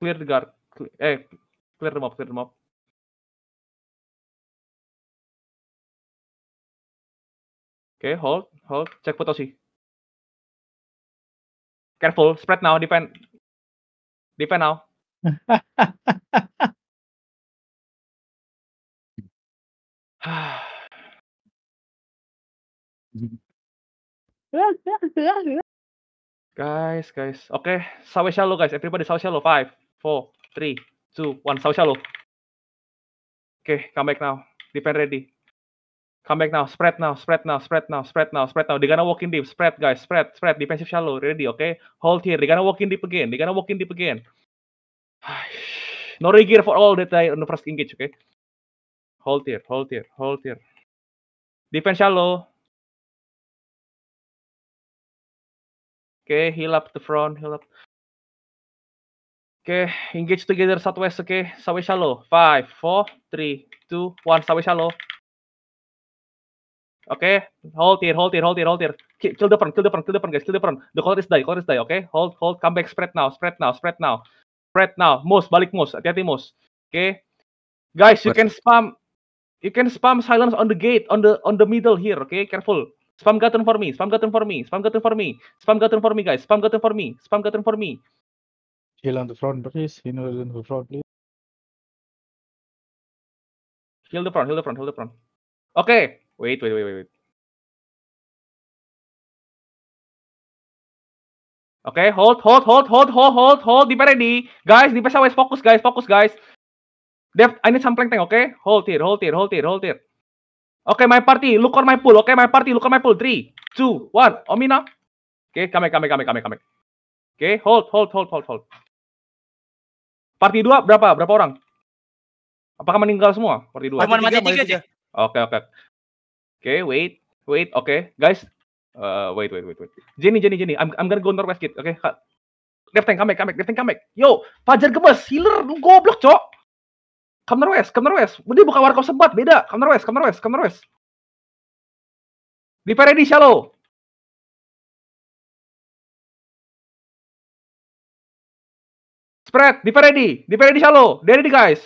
Clear the guard. Eh, clear the mob, clear the mob. Oke, okay, hold, hold, cek Potosi. Careful, spread now, defend. Defend now. guys, guys. Oke, okay. sawe shallow guys. Everybody sawe shallow. Five, four, three, two, one. Sao shallow. Okay, come back now. Defend ready. Come back now. Spread now. Spread now. Spread now. Spread now. Spread now. They're gonna walk in deep. Spread, guys. Spread. Spread. Defensive shallow. Ready. Okay. Hold here. They're gonna walk in deep again. They're gonna walk in deep again. no regear for all that I on the first engage. Okay. Hold here. Hold here. Hold here. Defense shallow. Okay. Heal up the front. Heal up. Oke, okay, engage together southwest. Oke, okay. Sawe shallow. Five, four, three, two, one. Sawe shallow. Oke, okay. hold here, hold here, hold here, hold here. Kill the front, kill the front, kill the front, guys. Kill the front. The color is die, color is die. Oke, okay. hold, hold, come back, spread now, spread now, spread now, spread now. most, balik most, hati-hati most. Oke, okay. guys, you can spam, you can spam silence on the gate, on the on the middle here. Oke, okay. careful. Spam gotten for me, spam gotten for me, spam gotten for me, spam gotten for me, guys, spam gotten for me, spam gatun for me. Heal on the front, please. Heal on the front, please. Heal the front, heal the front, heal the front. Oke, okay. wait, wait, wait, wait, wait. Oke, okay, hold, hold, hold, hold, hold, hold, hold, di ready. Guys, di pesawat fokus, guys, fokus, guys. Dev, I need some plank oke? Okay? Hold it, hold it, hold it, hold it. Oke, okay, my party, look on my pool, oke? Okay? My party, look on my pool. 3, 2, 1, Omina. Oke, okay, come back, come back, come come come Oke, okay, hold, hold, hold, hold, hold. Parti 2 berapa? Berapa orang? Apakah meninggal semua? Parti 2. Cuma mati 3 aja. Oke, oke. Oke, wait. Wait, oke. Okay. Guys, uh, wait, wait, wait, wait. Jenny, Jenny, Jenny. I'm, I'm gonna go under kid. Oke, okay? Defteng, come back, come back. Defteng, come Yo, Fajar gemes. Healer, lu goblok, cok. Come west, come west. Mending buka warkop sebat, beda. Come west, come west, come west. Di Paradise shallow. Spread, di Freddy, di Freddy Salo, di Freddy guys.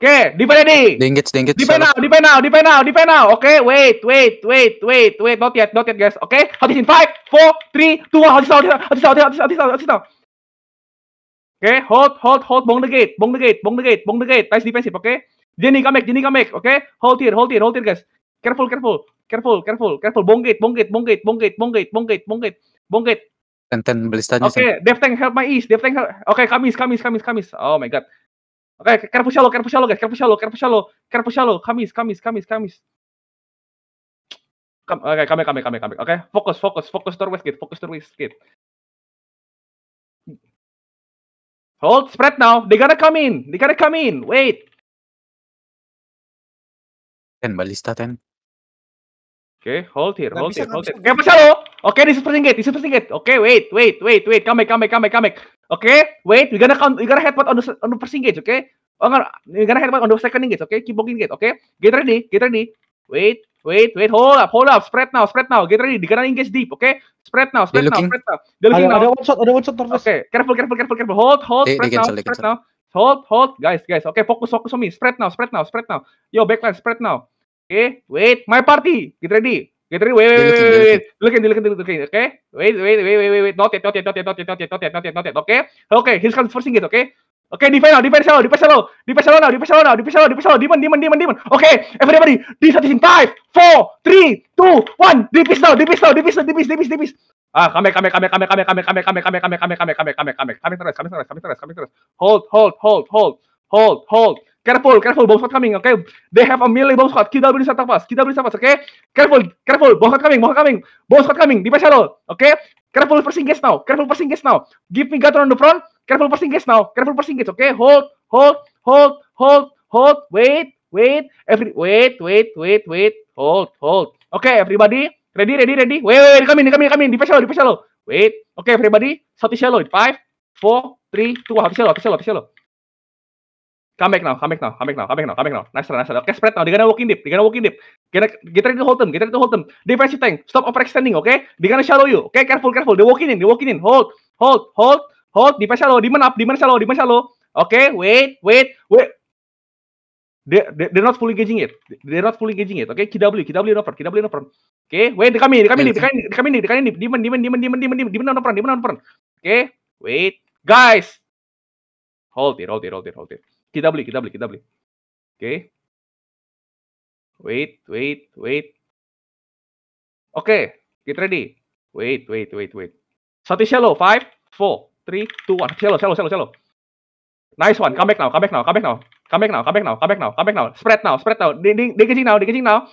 Oke, okay, di Freddy. Dingit, dingit. Di penal, di penal, di penal, di penal. Oke, okay, wait, wait, wait, wait, wait. Not yet, not yet guys. Oke, okay? habisin 5, 4, 3, 2, 1. Habis, habis, habis, habis, habis, habis, habis, habis. Oke, okay, hold, hold, hold, bong the gate, bong the gate, bong the gate, bong the gate. Nice defensive, oke? Okay? Jenny come back, Jenny come back, oke? Okay? Hold here, hold here, hold here, guys. Careful, careful, careful, careful, careful. Bong gate, bong gate, bong gate, bong gate, bong gate, bong gate, bong gate, bong gate, bong gate. Tenten Belistanya. Oke, okay, Tank help my is. Tank help. Oke, okay, Kamis, Kamis, Kamis, Kamis. Oh my god. Oke, okay, Kerpushalo, Kerpushalo, guys. Kerpushalo, Kerpushalo, Kerpushalo. Kamis, Kamis, Kamis, Kamis. Kam oke, okay, kami, kami, kami, kami. Oke, okay, fokus, fokus, fokus to Westgate, fokus to Westgate. Hold, spread now. They gotta come in. They gotta come in. Wait. Ten balista ten. Oke, okay, hold here, hold here, hold here. Kerpushalo okay, this is pressing gate, this is pressing gate. okay, wait, wait, wait, wait. Come back, come back, come back, come back. okay, wait. We gonna count, we gonna headbutt on the on the pressing gate, okay? Oh, gonna, we gonna headbutt on the second gate, okay? Keep walking gate, okay? Get ready, get ready. Wait, wait, wait. Hold up, hold up. Spread now, spread now. Get ready. They're gonna engage deep, okay? Spread now, spread now, spread now. They're looking ada, now. Ada one shot, ada one shot Okay, careful, careful, careful, careful. Hold, hold, spread now, spread now. Hold, hold, guys, guys. Okay, Focus, focus on me. Spread now, spread now, spread now. Yo, backline, spread now. Okay, wait, my party. Get ready. Get ready, wait, wait, wait, wait, look at, look at, look at, okay? Wait, wait, wait, wait, wait, not yet, not yet, not yet, not yet, not yet, not yet, not yet, not yet, okay? Okay, here's comes forcing it, okay? Okay, defend now, defend now, defend now, defend now, defend now, defend now, defend now, demon, demon, demon, demon. Okay, everybody, defense in five, four, three, two, one. defend now, defend now, defend, defense, defend, defense. Ah, kami, kami, kami, kami, kami, kami, kami, kami, kami, kami, kami, kami, kami, kami, kami, kami terus, kami terus, kami terus, kami terus. Hold, hold, hold, hold, hold, hold. Careful, careful, bomb squad coming, okay? They have a melee bomb squad. KW setup us, KW setup us, okay? Careful, careful, bomb squad coming, bomb squad coming, bomb squad coming, di shadow, okay? Careful pressing gas now, careful pressing gas now. Give me gutter on the front, careful pressing gas now, careful pressing gas, okay? Hold, hold, hold, hold, hold, wait, wait, every, wait, wait, wait, wait, hold, hold. Okay, everybody, ready, ready, ready. Wait, wait, wait, ini kami, come in, come di pasal di shadow. Wait, okay, everybody, satu shallow, five, four, three, two, satu shallow, satu shallow, satu shallow. Come back now, come back now, come back now, come back now, come back now. Nice try, nice try. Okay, spread now. They're gonna walk in deep. They're gonna walk in deep. Get, get ready to hold them. Get ready to hold them. Defensive tank. Stop overextending, okay? They're gonna shallow you. Okay, careful, careful. They're walking in. They're walking in. Hold, hold, hold, hold. Defense shallow. Demon up. Demon shallow. Demon shallow. Okay, wait, wait, wait. They, they, they're not fully engaging it. They're not fully engaging it. Okay, KW, KW no front, KW no front. Okay, wait, they come in, they come in, they come in, they come in, they come in. Demon, demon, demon, demon, demon, demon, demon no front, demon no front. Okay, wait, guys. Hold it, hold it, hold it, hold it. Kita beli, kita beli, kita beli. Oke. Okay. Wait, wait, wait. Oke, okay, get ready. Wait, wait, wait, wait. Satu shallow. Five, four, three, two, one. Shallow, shallow, shallow, shallow. Nice one. Come back now. Come back now. Come back now. Come back now. Come back now. Come back now. Come back now. Spread now. Spread now. Degaging now. Degaging now.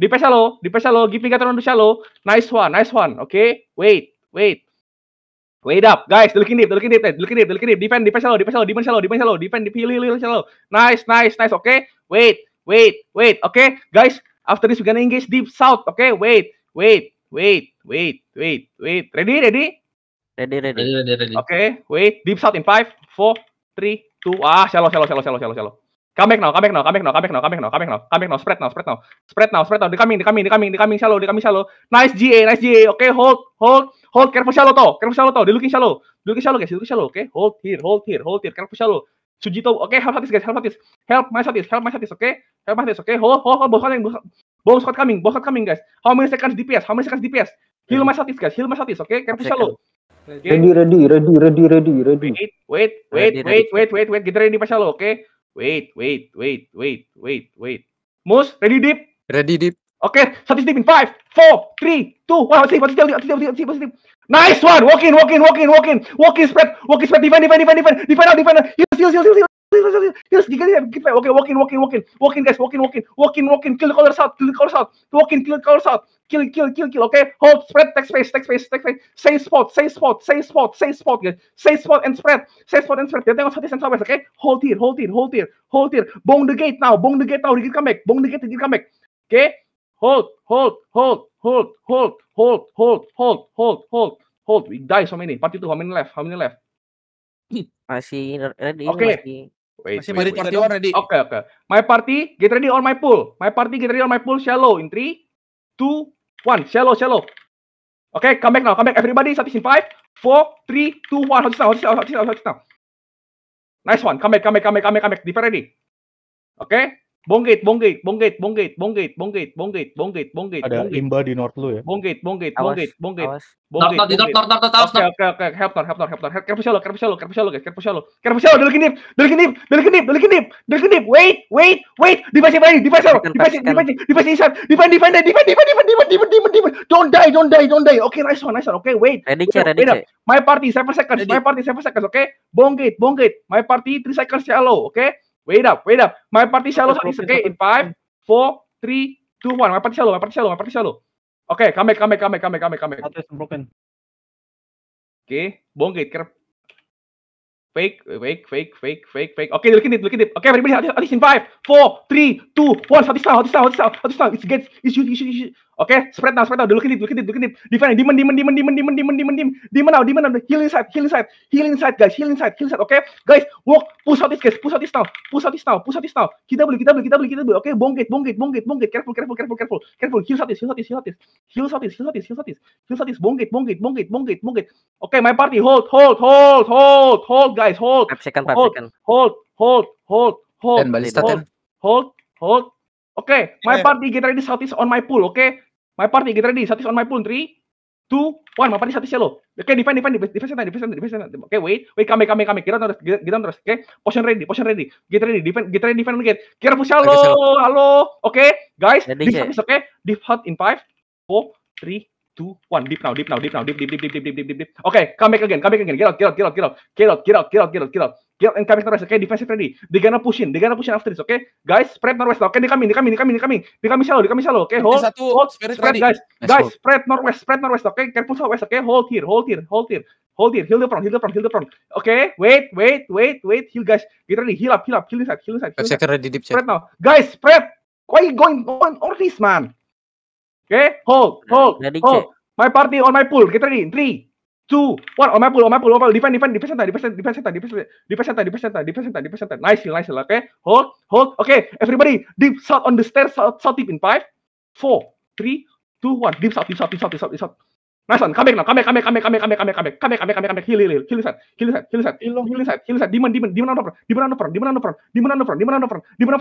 Di lo, Di lo. Give me gatron di shallow. Nice one. Nice one. Oke. Okay. Wait. Wait. Wait up, guys. Delikin deep, delikin deep, delikin deep, delikin deep. Defend, defend shallow, defend shallow, defend shallow, defend shallow, defend, defend shallow. Nice, nice, nice. Okay. Wait, wait, wait. Okay, guys. After this, we're gonna engage deep south. Okay. Wait, wait, wait, wait, wait, wait. Ready, ready? Ready, ready. ready, ready, ready. Okay. Wait. Deep south in five, four, three, two. Ah, shallow, shallow, shallow, shallow, shallow, shallow. Come back now, come back now, come back now, come back now, come back now, come now, come now, spread now, spread now, spread now, spread now, di coming, di coming, di coming, di coming, shallow, di coming shallow. Nice GA, nice GA, oke, hold, hold, hold, careful shallow to, careful shallow to, di looking shallow, di looking shallow guys, di looking shallow, oke, hold here, hold here, hold here, careful shallow. Sujito, oke, okay, help Satis guys, help Satis, help my Satis, help my Satis, oke, okay? help my Satis, oke, okay? hold, hold, hold, boss coming, boss squad coming, boss squad coming guys. How many seconds DPS, how many seconds DPS? Heal my Satis guys, heal my Satis, oke, okay? careful shallow. Ready, ready, ready, ready, ready, ready. Wait, wait, wait, wait, wait, wait, wait, get ready, Pak Shallow, oke. Okay? Wait, wait, wait, wait, wait, wait. Moose, ready deep? Ready deep. Okay, something deep in five, four, three, two, one. What's deep? What's deep? What's deep? What's deep? What's deep? Nice one. Walk in, walk in, walk in, walk in, walk in. Spread, walk in, spread. Defend, defend, defend, defend, defend out, defend out. Heals, heals, heals, heals. Yes, you can get back. Okay, walk in, walk in, walk in, walk in, guys, walk in, walk in, walk in, walk in, kill the colors out, kill the colors out, walk in, kill the colors out, kill, kill, kill, kill. Okay, hold, spread, take space, take space, take space. Say spot, say spot, say spot, say spot. Guys. Say spot and spread, say spot and spread. Dia tengok southeast and southwest. Okay, hold here, hold here, hold here, hold here. Bong the gate now, bong the gate now. Rigid come bong the gate, rigid come Oke? Okay, hold, hold, hold, hold, hold, hold, hold, hold, hold, hold, hold. We die so many. Part itu how many left? How many left? Masih ready. Oke. Okay. Masih Wait, Masih wait, party wait. ready. Oke, okay, oke. Okay. My party, get ready on my pool. My party, get ready on my pool shallow in 3 2 one. Shallow, shallow. Okay, come back now. Come back, everybody. Substitute in five, four, three, two, one. Substitute now. Substitute now. Substitute now. Nice one. Come back, come back, come back, come back, come back. Deeper ready. Okay. Bonggit, bonggit, bonggit, bonggit, bonggit, bonggit, bonggit, bonggit, bonggit. Ada imba di North lu ya. Bonggit, bonggit, bonggit, bonggit, North, North, North, North, North, North. Oke, oke, oke. Help North, help North, help North. Help Shallow, help Shallow, help Shallow, guys. Help Shallow. Help Shallow, dari kedip, dari kedip, dari kedip, dari kedip, dari kedip. Wait, wait, wait. Dipasi berani, dipasi, dipasi, dipasi, dipasi isan. Dipan, dipan, dipan, dipan, dipan, dipan, dipan, dipan, dipan. Don't die, don't die, don't die. Oke, nice one, nice one. Oke, wait. Ready, ready. My party, seven seconds. My party, seven seconds. Oke, bonggit, bonggit. My party, three seconds Shallow. Oke. Wait up, wait up. My party shallow is okay in 5, 4, 3, 2, 1. My party shallow, my party shallow, my party shallow. Oke, okay, come back, come back, come back, come back, come back, Oke, okay, bongkit, kerap. Fake, fake, fake, fake, fake, fake. Oke, okay, looking it, looking it. Oke, okay, everybody, at least in 5, 4, 3, 2, 1. Hati shallow, hati shallow, hati shallow, hati shallow. It's gets, it's you, you, you, you. Oke, okay? spread now, spread now. Dulu kini, dulu kini, dulu kini. Defend, demon, demon, demon, demon, demon, demon, demon, demon. Demon now, demon now. Heal inside, heal inside. Heal inside, guys. Heal inside, heal inside. Oke, okay? guys. Walk, push out this, guys. Push out this now. Push out this now, push out this now. Kita beli, kita beli, kita beli, kita beli. Oke, okay? bongkit, bongkit, bongkit, bongkit. Careful, careful, careful, careful. Careful, heal out this, heal out this, heal out this. Heal out this, heal out this, heal out this. Heal out this, bongkit, bongkit, bongkit, bongkit, bongkit. Oke, okay, my party. Hold, hold, hold, hold, hold, guys. Hold. Second, hold, hold, hold, hold, hold, hold, hold, hold, hold. Oke, okay, my eh. party get ready southeast on my pool. Oke, okay? My party, get ready. Satis on my pool. Three, two, one. My party, Satis yellow. Okay, defend, defend, defend, defend, defend, defend, defend. Okay, wait, wait, kami, kami, kami. Get on terus, get, on terus. Okay, potion ready, potion ready. Get ready, defend, get ready, defend, get. Kira push halo, halo. Okay, guys, this is okay. defend in five, four, three, two, one. Deep now, deep now, deep now, deep, deep, deep, deep, deep, deep, deep, deep, deep. Okay, come back again, come back again. Get out, get out, get out, get out, get out, get out, get out, get out, get out. Get out and come back northwest. Okay, defensive ready. They're gonna push in, they're gonna push in after this. Okay, guys, spread northwest. Okay, they coming, they coming, they coming, they coming, they coming shallow, they coming shallow. Okay, hold, Satu, hold, spread ready. guys, nice guys, hold. spread northwest, spread northwest. Okay, push southwest. Okay, hold here, hold here, hold here. Hold here, heal the front, heal the front, heal the front. Okay, wait, wait, wait, wait, heal guys. Get ready, heal up, heal up, heal inside, heal inside. Heal inside. Second ready deep check. Spread now, guys, spread. Why are you going on all this, man? Okay, hold, hold, Ready, hold. My party on my pool. Kita ready. Three, two, one. On my pool, on my pool, on my pool. Defend, defend, defend, defend, defend, defend, defend, defend, defend, defend, defend, defend. Nice, nice. Okay, hold, hold. Okay, everybody, deep shot on the stairs, Shot, shot, deep in five, four, three, two, one. Deep shot, deep shot, deep shot, deep shot, deep shot. Nice one. Come back now. Come back. Come back. Come back. Come back. Come back. Come back. Come back. Come back. Come back. Come back. Come back. Heal. Heal. Heal. Heal. Heal. Heal. Heal. Heal. Heal. Heal. Heal. Demon. Demon. Demon on the front. Demon oke, the front. Demon on the front. Demon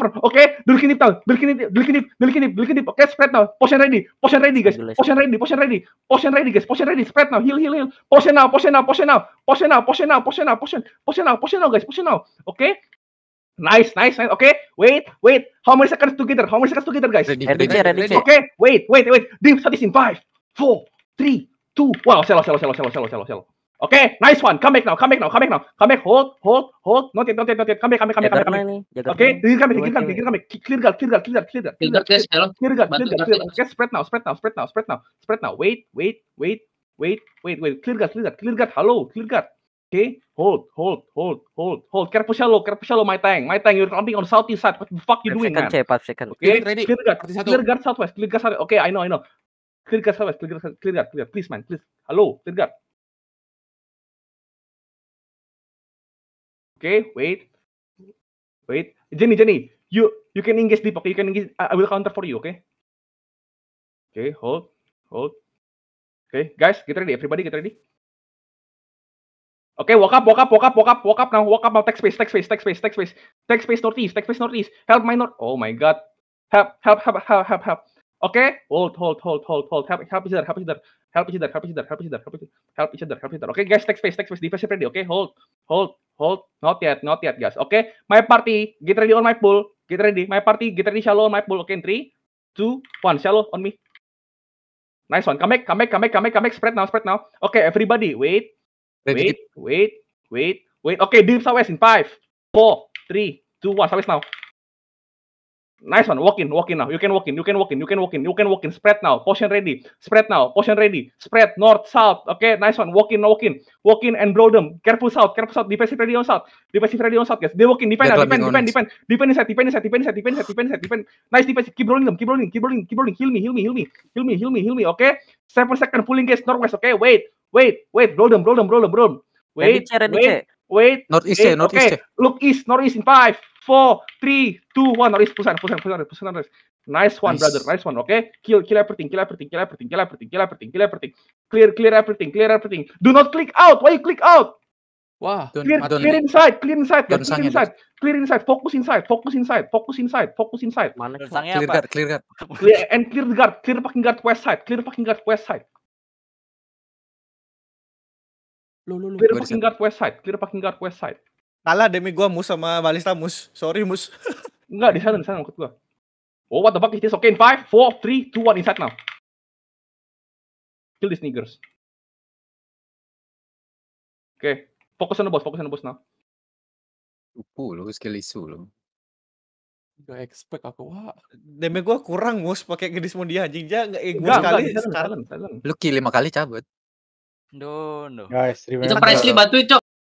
on the front. Spread now. Potion ready. Potion ready, guys. Potion ready. Potion ready. Potion ready, guys. Potion ready. Spread now. Heal. Heal. Heal. Potion now. Potion now. Potion now. Potion now. Potion now. Potion now. Potion. Potion now. Potion now, guys. Potion now. oke, Nice, nice, nice. Okay, wait, wait. How many seconds together? How many seconds together, guys? Ready, ready, ready. Okay, wait, wait, wait. Dim, start this five, four, three, two. Wow, shallow, shallow, shallow, shallow, shallow, shallow, shallow. Okay, nice one. Come back now, come back now, come back now. Come back, hold, hold, hold. Not yet, not yet, not yet. Come back, come back, come back, come back. Okay, clear come back, clear come back, clear come back. Clear clear, clear clear, clear clear, clear guard. Clear guard, clear guard, clear guard, clear clear back. spread now, spread now, spread now, spread now, spread now. Wait, wait, wait, wait, wait, wait. Clear guard, clear guard, clear guard. Hello, clear guard. Okay, hold, hold, hold, hold, hold. back, clear back. Clear back, clear my tank, my tank. You're Clear on southeast side. What the fuck you doing, man? clear okay, clear guard, clear guard, southwest, clear guard. Okay, I know, I know clear cut first, clear cut, clear cut, clear cut. Please man, please. Halo, clear cut. Okay, wait. Wait. Jenny, Jenny, you you can engage deep, okay? You can engage. I, I will counter for you, okay? Okay, hold, hold. Okay, guys, get ready. Everybody get ready. Okay, walk up, walk up, walk up, walk up, walk up now. Walk up now. Text space, text space, text space, text space. Text space northeast, text space northeast. Help my north. Oh my god. Help, help, help, help, help, help. Oke, hold, hold, hold, hold, hold. Help, help each other, help each other, help each other, help each other, help each other, help each other, help each other, help each other. Oke, guys, take space, take space, defensive ready. Oke, hold, hold, hold. Not yet, not yet, guys. Oke, my party, get ready on my pool. Get ready, my party, get ready shallow on my pool. Oke, three, two, one, shallow on me. Nice one. Come back, come back, come back, come back, come back. Spread now, spread now. Oke, everybody, wait, wait, wait, wait, wait. Oke, deep southwest in five, four, three, two, one. Southwest now. Nice one. Walk in, walk in now. You can walk in, you can walk in, you can walk in, you can walk in. Spread now. potion ready. Spread now. potion ready. Spread north, south. Okay, nice one. Walk in, walk in. Walk in and blow them. Careful south, careful south. Defensive ready on south. Defensive ready on south, guys. They walk in. Defend, defend, defend, defend, defend. Defend inside, defend inside, defend inside, defend inside, defend inside, defend. Nice defense. Keep rolling them, keep rolling, keep rolling, keep rolling. Heal me, heal me, heal me. Heal me, heal me, heal me. Okay. Seven second pulling guys northwest. Okay, wait, wait, wait. Blow them, blow them, blow them, blow them. Wait, wait, wait. North eh? north east. Okay, eh? look east, north east in five four, three, two, one. Norris, push on, push on, push on, push on, Norris. Nice one, nice. brother. Nice one. Okay. Kill, kill everything. Kill everything. Kill everything. Kill everything. Kill everything. Kill everything. Clear, clear everything. Clear everything. Do not click out. Why you click out? Wah. Clear, clear inside. Clear inside. Clear, clear inside. Clear inside. Focus inside. Focus inside. Focus inside. Focus inside. Mana clear guard. Clear guard. Clear and clear the guard. Clear fucking guard west side. Clear fucking guard west side. Lo, lo, lo. Clear fucking guard west side. Clear fucking guard west side. Kalah demi gua mus sama Balista mus. Sorry mus. Enggak, di sana di sana maksud gua. Oh, what the fuck is this? Okay, in five four three two one inside now. Kill these niggers. Okay, focus on the boss, focus on the boss now. Upu lu skill isu lu. Gak expect aku wah. Demi gua kurang mus pakai gadis mau dia anjing ja enggak gua sekali sekarang. Lu kill lima kali cabut. No, no. Guys, remember. Itu Presley bantu itu.